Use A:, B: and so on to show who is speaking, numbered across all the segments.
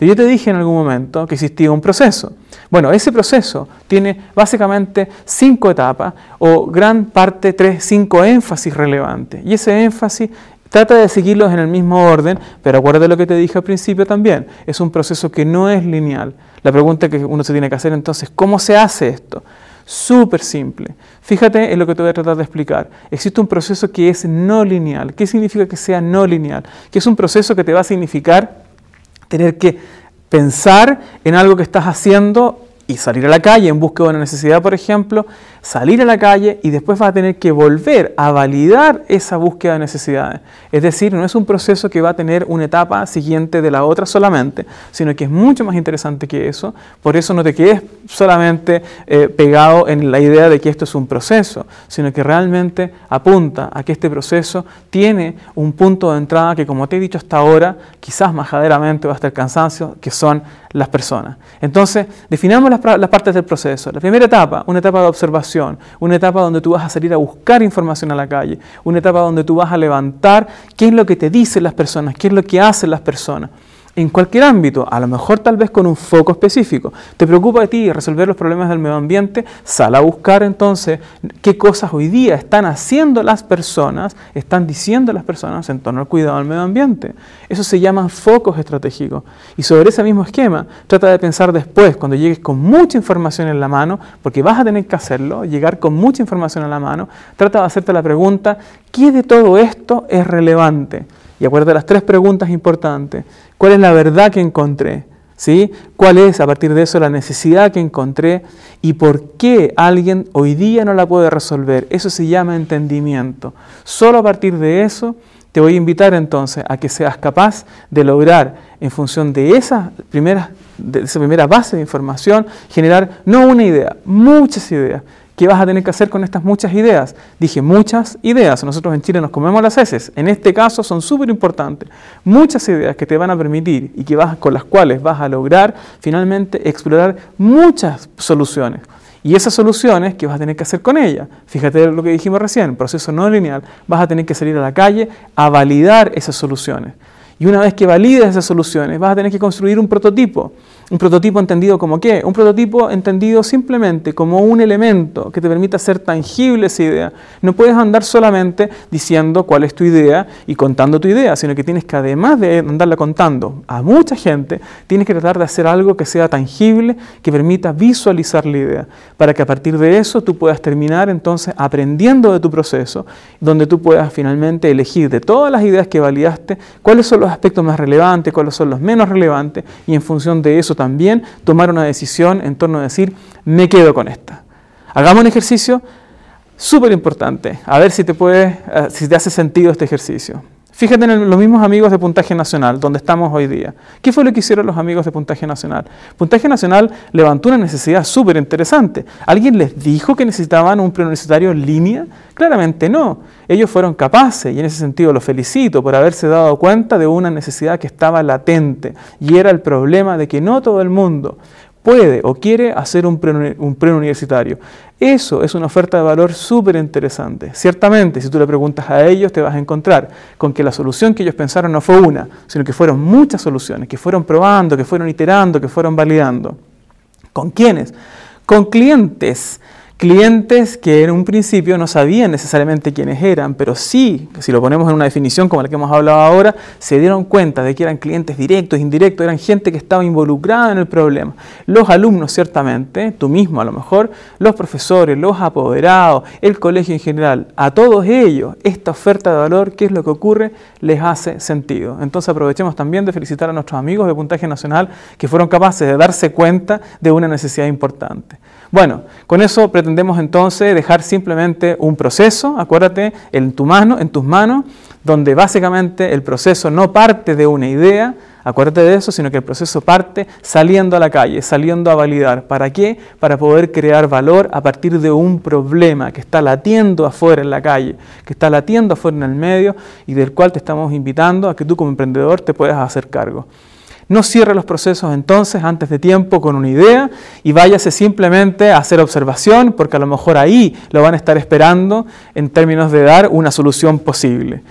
A: Yo te dije en algún momento que existía un proceso. Bueno, ese proceso tiene básicamente cinco etapas o gran parte, tres, cinco énfasis relevantes. Y ese énfasis Trata de seguirlos en el mismo orden, pero acuérdate lo que te dije al principio también. Es un proceso que no es lineal. La pregunta que uno se tiene que hacer entonces, ¿cómo se hace esto? Súper simple. Fíjate en lo que te voy a tratar de explicar. Existe un proceso que es no lineal. ¿Qué significa que sea no lineal? Que es un proceso que te va a significar tener que pensar en algo que estás haciendo y salir a la calle en busca de una necesidad, por ejemplo, salir a la calle y después va a tener que volver a validar esa búsqueda de necesidades. Es decir, no es un proceso que va a tener una etapa siguiente de la otra solamente, sino que es mucho más interesante que eso. Por eso no te quedes solamente eh, pegado en la idea de que esto es un proceso, sino que realmente apunta a que este proceso tiene un punto de entrada que, como te he dicho hasta ahora, quizás majaderamente va hasta el cansancio, que son las personas. Entonces, definamos las partes del proceso. La primera etapa, una etapa de observación una etapa donde tú vas a salir a buscar información a la calle, una etapa donde tú vas a levantar qué es lo que te dicen las personas, qué es lo que hacen las personas en cualquier ámbito, a lo mejor tal vez con un foco específico. Te preocupa a ti resolver los problemas del medio ambiente, sal a buscar entonces qué cosas hoy día están haciendo las personas, están diciendo las personas en torno al cuidado del medio ambiente. Eso se llama focos estratégicos. Y sobre ese mismo esquema, trata de pensar después, cuando llegues con mucha información en la mano, porque vas a tener que hacerlo, llegar con mucha información en la mano, trata de hacerte la pregunta, ¿qué de todo esto es relevante? Y acuérdate las tres preguntas importantes. ¿Cuál es la verdad que encontré? ¿Sí? ¿Cuál es a partir de eso la necesidad que encontré? ¿Y por qué alguien hoy día no la puede resolver? Eso se llama entendimiento. Solo a partir de eso te voy a invitar entonces a que seas capaz de lograr en función de de esa primera base de información, generar no una idea, muchas ideas ¿qué vas a tener que hacer con estas muchas ideas? Dije, muchas ideas. Nosotros en Chile nos comemos las heces. En este caso son súper importantes. Muchas ideas que te van a permitir y que vas, con las cuales vas a lograr finalmente explorar muchas soluciones. Y esas soluciones, ¿qué vas a tener que hacer con ellas? Fíjate lo que dijimos recién, proceso no lineal. Vas a tener que salir a la calle a validar esas soluciones. Y una vez que valides esas soluciones, vas a tener que construir un prototipo. Un prototipo entendido como qué? Un prototipo entendido simplemente como un elemento que te permita hacer tangible esa idea. No puedes andar solamente diciendo cuál es tu idea y contando tu idea, sino que tienes que además de andarla contando a mucha gente, tienes que tratar de hacer algo que sea tangible, que permita visualizar la idea, para que a partir de eso tú puedas terminar entonces aprendiendo de tu proceso, donde tú puedas finalmente elegir de todas las ideas que validaste, cuáles son los aspectos más relevantes, cuáles son los menos relevantes, y en función de eso también tomar una decisión en torno a decir, me quedo con esta. Hagamos un ejercicio súper importante, a ver si te, eh, si te hace sentido este ejercicio. Fíjate en los mismos amigos de Puntaje Nacional, donde estamos hoy día. ¿Qué fue lo que hicieron los amigos de Puntaje Nacional? Puntaje Nacional levantó una necesidad súper interesante. ¿Alguien les dijo que necesitaban un necesitario en línea? Claramente no. Ellos fueron capaces, y en ese sentido los felicito por haberse dado cuenta de una necesidad que estaba latente, y era el problema de que no todo el mundo puede o quiere hacer un, universitario. Eso es una oferta de valor súper interesante. Ciertamente, si tú le preguntas a ellos, te vas a encontrar con que la solución que ellos pensaron no fue una, sino que fueron muchas soluciones, que fueron probando, que fueron iterando, que fueron validando. ¿Con quiénes? Con clientes clientes que en un principio no sabían necesariamente quiénes eran, pero sí, si lo ponemos en una definición como la que hemos hablado ahora, se dieron cuenta de que eran clientes directos, indirectos, eran gente que estaba involucrada en el problema. Los alumnos, ciertamente, tú mismo a lo mejor, los profesores, los apoderados, el colegio en general, a todos ellos, esta oferta de valor, qué es lo que ocurre, les hace sentido. Entonces aprovechemos también de felicitar a nuestros amigos de Puntaje Nacional que fueron capaces de darse cuenta de una necesidad importante. Bueno, con eso pretendemos entonces dejar simplemente un proceso, acuérdate, en tu mano, en tus manos, donde básicamente el proceso no parte de una idea, acuérdate de eso, sino que el proceso parte saliendo a la calle, saliendo a validar. ¿Para qué? Para poder crear valor a partir de un problema que está latiendo afuera en la calle, que está latiendo afuera en el medio y del cual te estamos invitando a que tú como emprendedor te puedas hacer cargo. No cierre los procesos entonces antes de tiempo con una idea y váyase simplemente a hacer observación porque a lo mejor ahí lo van a estar esperando en términos de dar una solución posible.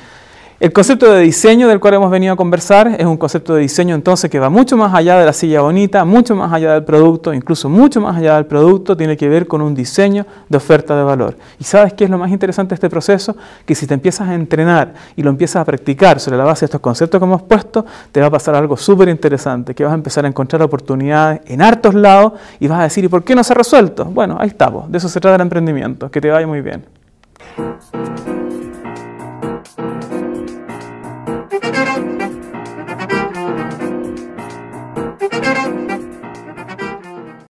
A: El concepto de diseño del cual hemos venido a conversar es un concepto de diseño entonces que va mucho más allá de la silla bonita, mucho más allá del producto, incluso mucho más allá del producto, tiene que ver con un diseño de oferta de valor. ¿Y sabes qué es lo más interesante de este proceso? Que si te empiezas a entrenar y lo empiezas a practicar sobre la base de estos conceptos que hemos puesto, te va a pasar algo súper interesante, que vas a empezar a encontrar oportunidades en hartos lados y vas a decir, ¿y por qué no se ha resuelto? Bueno, ahí estamos, de eso se trata el emprendimiento, que te vaya muy bien.